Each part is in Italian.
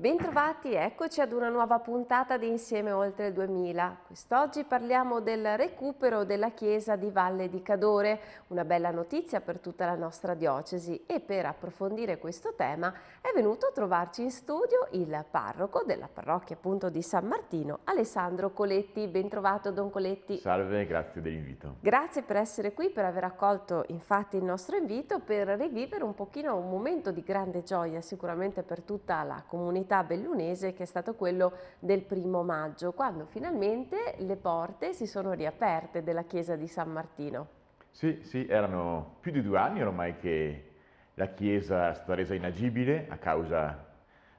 Bentrovati, eccoci ad una nuova puntata di Insieme Oltre 2000. Quest'oggi parliamo del recupero della chiesa di Valle di Cadore, una bella notizia per tutta la nostra diocesi e per approfondire questo tema è venuto a trovarci in studio il parroco della parrocchia appunto di San Martino, Alessandro Coletti. Bentrovato Don Coletti. Salve, grazie dell'invito. Grazie per essere qui, per aver accolto infatti il nostro invito per rivivere un pochino un momento di grande gioia sicuramente per tutta la comunità comunità bellunese che è stato quello del primo maggio, quando finalmente le porte si sono riaperte della chiesa di San Martino. Sì, sì, erano più di due anni ormai che la chiesa è stata resa inagibile a causa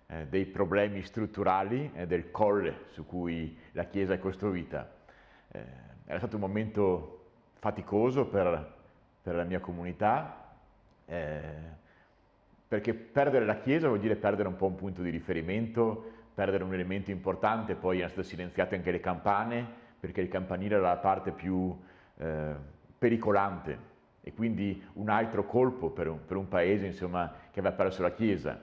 eh, dei problemi strutturali e eh, del colle su cui la chiesa è costruita. Eh, era stato un momento faticoso per, per la mia comunità, eh, perché perdere la Chiesa vuol dire perdere un po' un punto di riferimento, perdere un elemento importante, poi erano state silenziate anche le campane, perché il campanile era la parte più eh, pericolante e quindi un altro colpo per un, per un paese insomma, che aveva perso la Chiesa.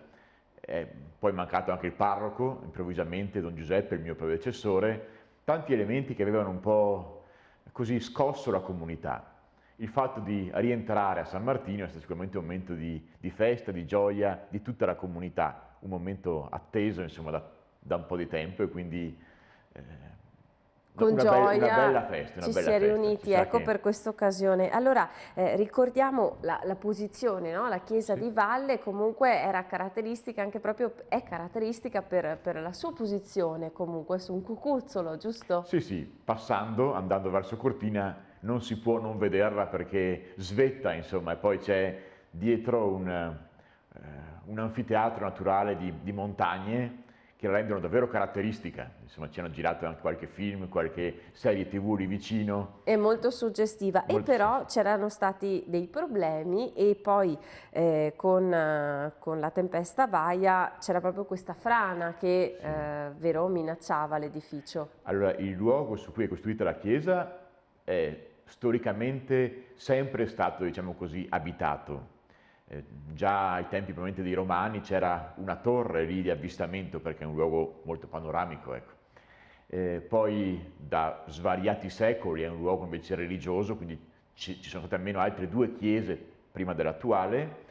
Eh, è poi mancato anche il parroco, improvvisamente Don Giuseppe, il mio predecessore, tanti elementi che avevano un po' così scosso la comunità il fatto di rientrare a San Martino è stato sicuramente un momento di, di festa, di gioia di tutta la comunità, un momento atteso insomma, da, da, un po' di tempo e quindi... Eh, con una gioia be una bella festa, una ci bella si è festa, riuniti ecco che... per questa occasione. Allora eh, ricordiamo la, la posizione, no? la chiesa sì. di Valle comunque era caratteristica anche proprio, è caratteristica per, per, la sua posizione comunque su un cucuzzolo, giusto? Sì sì, passando, andando verso Cortina non si può non vederla perché svetta, insomma, e poi c'è dietro un, eh, un anfiteatro naturale di, di, montagne che la rendono davvero caratteristica. Insomma, ci hanno girato anche qualche film, qualche serie tv lì vicino. È molto suggestiva. Molto e però c'erano stati dei problemi e poi eh, con, con, la tempesta Vaia c'era proprio questa frana che, sì. eh, vero, minacciava l'edificio. Allora, il luogo su cui è costruita la chiesa è storicamente sempre stato, diciamo così, abitato. Eh, già ai tempi probabilmente dei Romani c'era una torre lì di avvistamento perché è un luogo molto panoramico. Ecco. Eh, poi da svariati secoli è un luogo invece religioso, quindi ci, ci sono state almeno altre due chiese prima dell'attuale.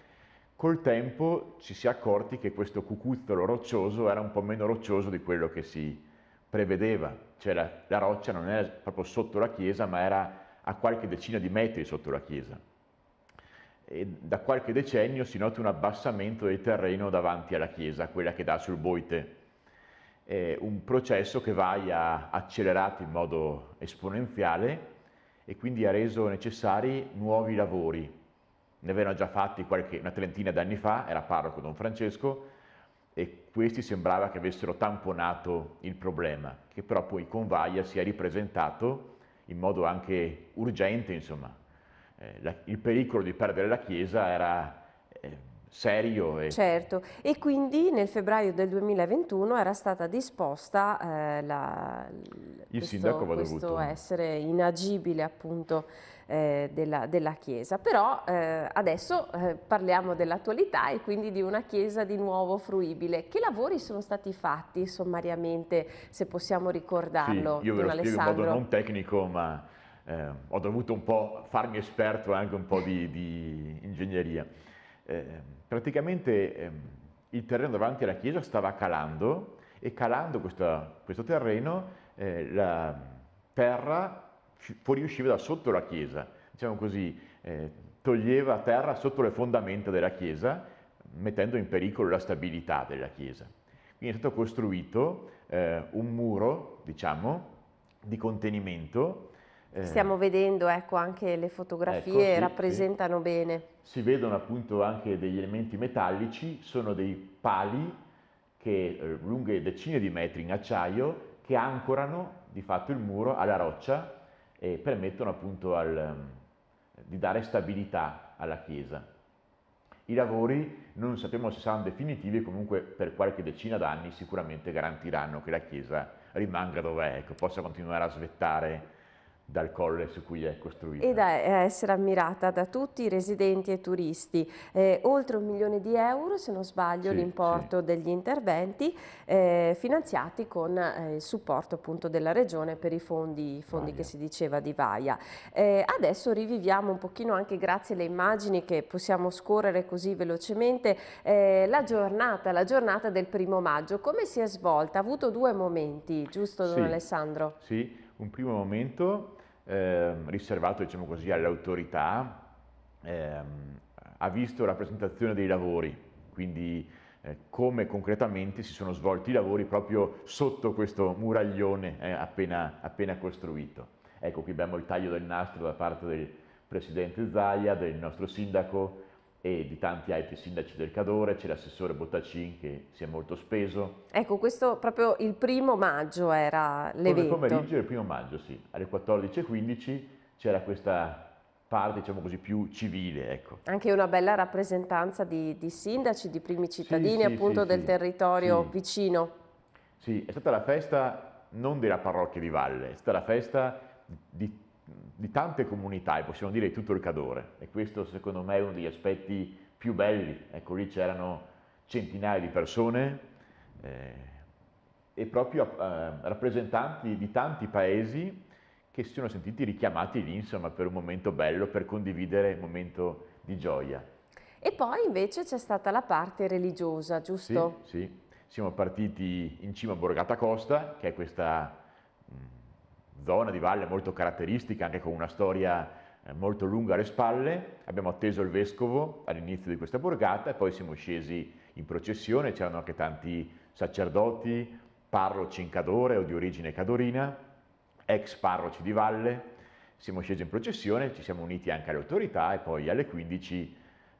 Col tempo ci si è accorti che questo cucuzzolo roccioso era un po' meno roccioso di quello che si prevedeva, cioè la, la roccia non era proprio sotto la chiesa, ma era a qualche decina di metri sotto la chiesa. E da qualche decennio si nota un abbassamento del terreno davanti alla chiesa, quella che dà sul Boite, È un processo che va a accelerato in modo esponenziale e quindi ha reso necessari nuovi lavori. Ne avevano già fatti qualche, una trentina d'anni fa, era parroco Don Francesco, e questi sembrava che avessero tamponato il problema, che però poi con Vaia si è ripresentato in modo anche urgente, insomma. Eh, la, il pericolo di perdere la Chiesa era eh, serio. E... Certo, e quindi nel febbraio del 2021 era stata disposta eh, la, il questo, sindaco aveva questo dovuto. essere inagibile appunto eh, della, della, Chiesa. Però eh, adesso eh, parliamo dell'attualità e quindi di una Chiesa di nuovo fruibile. Che lavori sono stati fatti sommariamente, se possiamo ricordarlo? Sì, io ve lo spiego Alessandro. in modo non tecnico, ma eh, ho dovuto un po' farmi esperto anche un po' di, di ingegneria eh, praticamente eh, il terreno davanti alla chiesa stava calando e calando questa, questo terreno eh, la terra fuoriusciva da sotto la chiesa, diciamo così, eh, toglieva terra sotto le fondamenta della chiesa mettendo in pericolo la stabilità della chiesa. Quindi è stato costruito eh, un muro, diciamo, di contenimento eh, Stiamo vedendo ecco, anche le fotografie, ecco, rappresentano sì, bene. Si vedono appunto anche degli elementi metallici, sono dei pali che, eh, lunghe decine di metri in acciaio che ancorano di fatto il muro alla roccia e permettono appunto al, ehm, di dare stabilità alla chiesa. I lavori non sappiamo se saranno definitivi, comunque per qualche decina d'anni sicuramente garantiranno che la chiesa rimanga dov'è, che possa continuare a svettare dal colle su cui è costruita. E da essere ammirata da tutti, i residenti e turisti. Eh, oltre un milione di euro, se non sbaglio, sì, l'importo sì. degli interventi eh, finanziati con eh, il supporto appunto della regione per i fondi, fondi che si diceva di Vaia. Eh, adesso riviviamo un pochino anche grazie alle immagini che possiamo scorrere così velocemente eh, la giornata, la giornata del primo maggio. Come si è svolta? Ha avuto due momenti, giusto Don Alessandro? Sì, un primo momento eh, riservato diciamo così, all'autorità, ehm, ha visto la presentazione dei lavori, quindi eh, come concretamente si sono svolti i lavori proprio sotto questo muraglione eh, appena, appena, costruito. Ecco, qui abbiamo il taglio del nastro da parte del presidente Zaia, del nostro sindaco, e di tanti altri sindaci del Cadore, c'è l'assessore Bottacin che si è molto speso. Ecco, questo proprio il primo maggio era l'evento. Come pomeriggio il primo maggio, sì, alle 14.15 c'era questa parte diciamo così più civile. Ecco. Anche una bella rappresentanza di, di sindaci, di primi cittadini sì, appunto sì, del territorio vicino. Sì, è stata la festa non della parrocchia di Valle, è stata la festa di di tante comunità e possiamo dire di tutto il Cadore e questo secondo me è uno degli aspetti più belli, ecco lì c'erano centinaia di persone eh, e proprio eh, rappresentanti di tanti paesi che si sono sentiti richiamati lì insomma per un momento bello, per condividere un momento di gioia. E poi invece c'è stata la parte religiosa, giusto? Sì, sì. siamo partiti in cima a Borgata Costa che è questa zona di valle molto caratteristica, anche con una storia eh, molto lunga alle spalle, abbiamo atteso il vescovo all'inizio di questa borgata e poi siamo scesi in processione, c'erano anche tanti sacerdoti, parroci in Cadore o di origine cadorina, ex parroci di valle, siamo scesi in processione, ci siamo uniti anche alle autorità e poi alle 15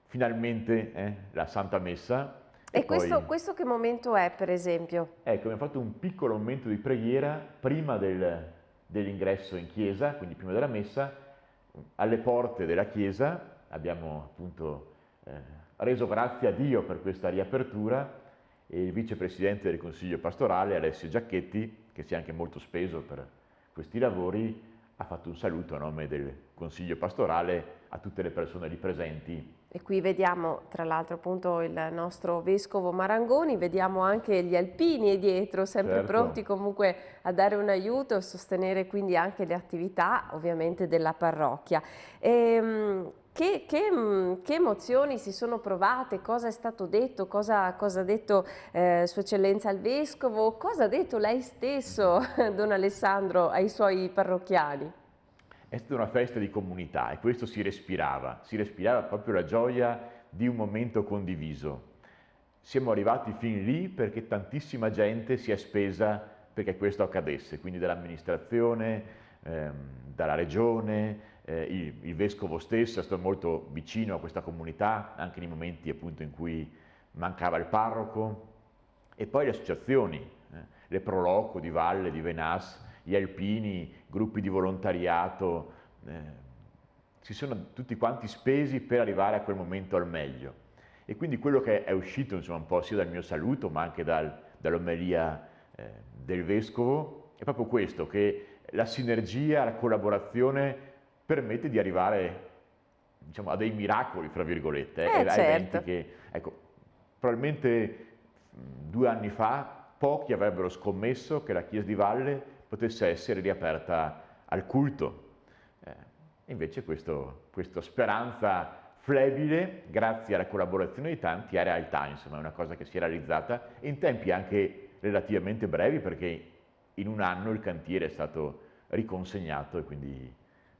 finalmente eh, la Santa Messa. E, e questo, poi... questo che momento è per esempio? Ecco, abbiamo fatto un piccolo momento di preghiera prima del, dell'ingresso in chiesa, quindi prima della messa, alle porte della chiesa, abbiamo appunto eh, reso grazie a Dio per questa riapertura e il vicepresidente del Consiglio pastorale Alessio Giacchetti, che si è anche molto speso per questi lavori, ha fatto un saluto a nome del Consiglio pastorale a tutte le persone lì presenti e qui vediamo tra l'altro appunto il nostro vescovo Marangoni, vediamo anche gli alpini dietro, sempre certo. pronti comunque a dare un aiuto e sostenere quindi anche le attività ovviamente della parrocchia. E, ehm, che, che, mm, che, emozioni si sono provate, cosa è stato detto, cosa, cosa ha detto eh, Sua Eccellenza il Vescovo, cosa ha detto lei stesso, Don Alessandro, ai suoi parrocchiani? È stata una festa di comunità e questo si respirava, si respirava proprio la gioia di un momento condiviso. Siamo arrivati fin lì perché tantissima gente si è spesa perché questo accadesse, quindi dall'amministrazione, ehm, dalla regione, eh, il, il, vescovo stesso è stato molto vicino a questa comunità, anche nei momenti appunto in cui mancava il parroco, e poi le associazioni, eh, le Proloco di Valle, di Venas, gli alpini, gruppi di volontariato, eh, si sono tutti quanti spesi per arrivare a quel momento al meglio. E quindi quello che è uscito insomma, un po' sia dal mio saluto ma anche dal, dall'omelia eh, del Vescovo è proprio questo, che la sinergia, la collaborazione permette di arrivare diciamo, a dei miracoli, fra virgolette, eh, eh certo. che, ecco, probabilmente mm, due anni fa pochi avrebbero scommesso che la Chiesa di Valle potesse essere riaperta al culto. Eh, invece questo, questa speranza flebile, grazie alla collaborazione di tanti, era realtà, insomma, è una cosa che si è realizzata in tempi anche relativamente brevi, perché in un anno il cantiere è stato riconsegnato e quindi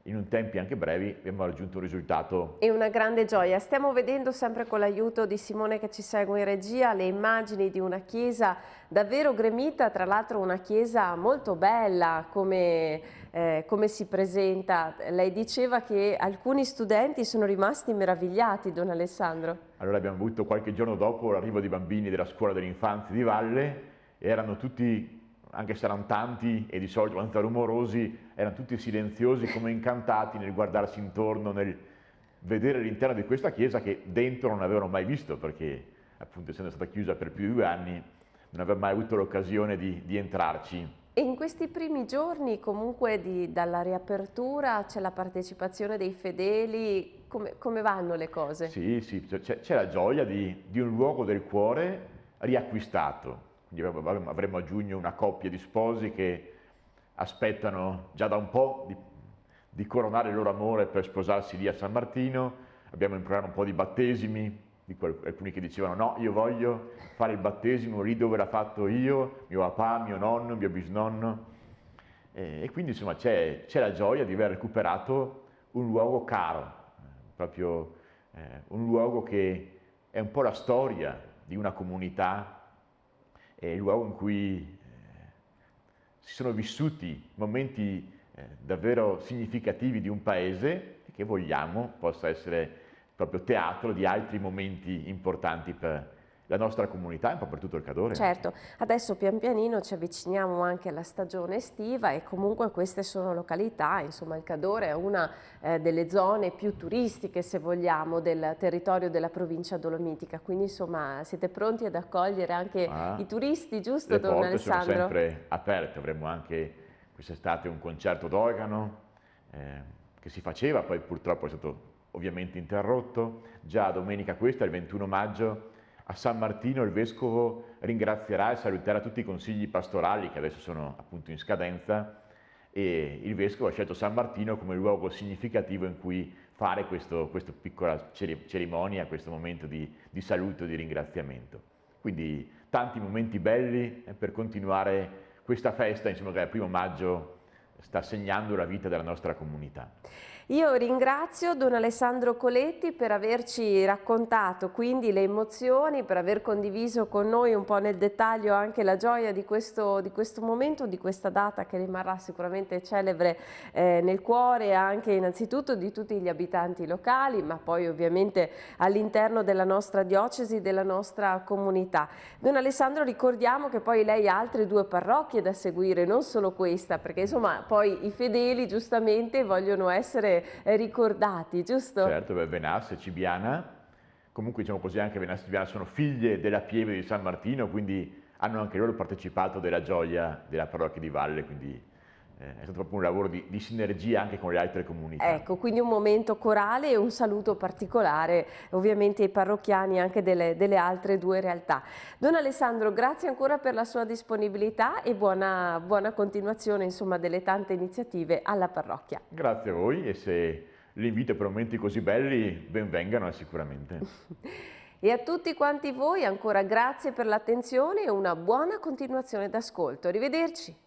in un tempi anche brevi abbiamo raggiunto un risultato. È una grande gioia. Stiamo vedendo sempre con l'aiuto di Simone che ci segue in regia le immagini di una chiesa davvero gremita, tra l'altro una chiesa molto bella come, eh, come, si presenta. Lei diceva che alcuni studenti sono rimasti meravigliati, Don Alessandro. Allora abbiamo avuto qualche giorno dopo l'arrivo dei bambini della scuola dell'infanzia di Valle, erano tutti anche se erano tanti e di solito abbastanza rumorosi, erano tutti silenziosi come incantati nel guardarsi intorno, nel vedere l'interno di questa chiesa che dentro non avevano mai visto perché appunto essendo stata chiusa per più di due anni non aveva mai avuto l'occasione di, di entrarci. E in questi primi giorni comunque di, dalla riapertura c'è la partecipazione dei fedeli, come, come vanno le cose? Sì, sì, c'è, la gioia di, di un luogo del cuore riacquistato, avremo a giugno una coppia di sposi che aspettano già da un po' di, di coronare il loro amore per sposarsi lì a San Martino. Abbiamo in programma un po' di battesimi, di alcuni che dicevano no, io voglio fare il battesimo lì dove l'ha fatto io, mio papà, mio nonno, mio bisnonno. E, e quindi insomma c'è, la gioia di aver recuperato un luogo caro, eh, proprio eh, un luogo che è un po' la storia di una comunità è il luogo in cui eh, si sono vissuti momenti eh, davvero significativi di un paese che vogliamo possa essere proprio teatro di altri momenti importanti per, la nostra comunità e un po' per tutto il Cadore. Certo, adesso pian pianino ci avviciniamo anche alla stagione estiva e comunque queste sono località, insomma il Cadore è una eh, delle zone più turistiche se vogliamo del territorio della provincia dolomitica, quindi insomma siete pronti ad accogliere anche ah, i turisti, giusto le porte sono sempre aperte, avremo anche quest'estate un concerto d'organo eh, che si faceva, poi purtroppo è stato ovviamente interrotto, già domenica questa, il 21 maggio, a San Martino il Vescovo ringrazierà e saluterà tutti i consigli pastorali che adesso sono appunto in scadenza e il Vescovo ha scelto San Martino come luogo significativo in cui fare questa piccola cerimonia, questo momento di, di saluto e di ringraziamento. Quindi tanti momenti belli eh, per continuare questa festa, insomma, che il primo maggio sta segnando la vita della nostra comunità. Io ringrazio Don Alessandro Coletti per averci raccontato quindi le emozioni, per aver condiviso con noi un po' nel dettaglio anche la gioia di questo, di questo momento, di questa data che rimarrà sicuramente celebre eh, nel cuore anche innanzitutto di tutti gli abitanti locali, ma poi ovviamente all'interno della nostra diocesi, della nostra comunità. Don Alessandro ricordiamo che poi lei ha altre due parrocchie da seguire, non solo questa, perché insomma poi i fedeli giustamente vogliono essere eh, ricordati, giusto? Certo, beh, Venas e Cibiana, comunque diciamo così anche Venas e Cibiana sono figlie della pieve di San Martino, quindi hanno anche loro partecipato della gioia della parrocchia di Valle, quindi eh, è stato proprio un lavoro di, di, sinergia anche con le altre comunità. Ecco, quindi un momento corale e un saluto particolare ovviamente ai parrocchiani anche delle, delle altre due realtà. Don Alessandro, grazie ancora per la sua disponibilità e buona, buona continuazione insomma, delle tante iniziative alla parrocchia. Grazie a voi e se l'invito per momenti così belli benvengano sicuramente. e a tutti quanti voi ancora grazie per l'attenzione e una buona continuazione d'ascolto. Arrivederci.